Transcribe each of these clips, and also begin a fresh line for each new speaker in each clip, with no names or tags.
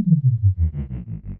Thank mm-hmm. you.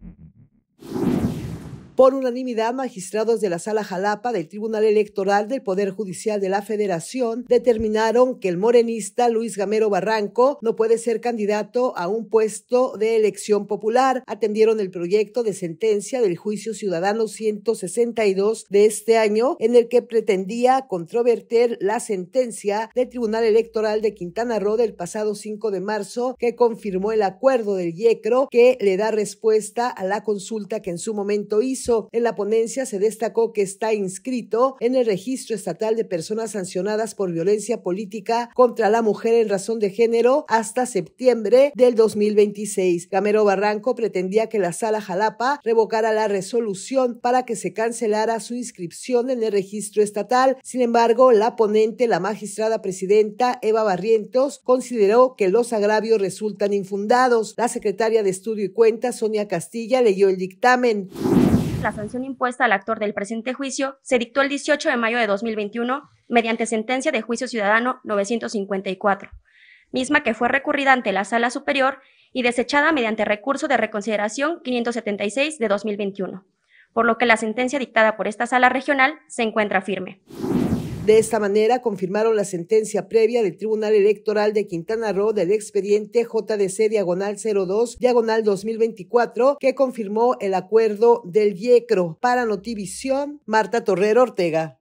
Por unanimidad, magistrados de la Sala Jalapa del Tribunal Electoral del Poder Judicial de la Federación determinaron que el morenista Luis Gamero Barranco no puede ser candidato a un puesto de elección popular. Atendieron el proyecto de sentencia del juicio ciudadano 162 de este año, en el que pretendía controverter la sentencia del Tribunal Electoral de Quintana Roo del pasado 5 de marzo, que confirmó el acuerdo del Yecro, que le da respuesta a la consulta que en su momento hizo en la ponencia se destacó que está inscrito en el registro estatal de personas sancionadas por violencia política contra la mujer en razón de género hasta septiembre del 2026. Gamero Barranco pretendía que la sala Jalapa revocara la resolución para que se cancelara su inscripción en el registro estatal. Sin embargo, la ponente, la magistrada presidenta Eva Barrientos, consideró que los agravios resultan infundados. La secretaria de Estudio y Cuenta, Sonia Castilla, leyó el dictamen la sanción impuesta al actor del presente
juicio se dictó el 18 de mayo de 2021 mediante sentencia de juicio ciudadano 954, misma que fue recurrida ante la Sala Superior y desechada mediante recurso de reconsideración 576 de 2021, por lo que la sentencia dictada por esta Sala Regional se encuentra firme.
De esta manera, confirmaron la sentencia previa del Tribunal Electoral de Quintana Roo del expediente JDC Diagonal 02, Diagonal 2024, que confirmó el acuerdo del IECRO. Para Notivisión, Marta Torrero Ortega.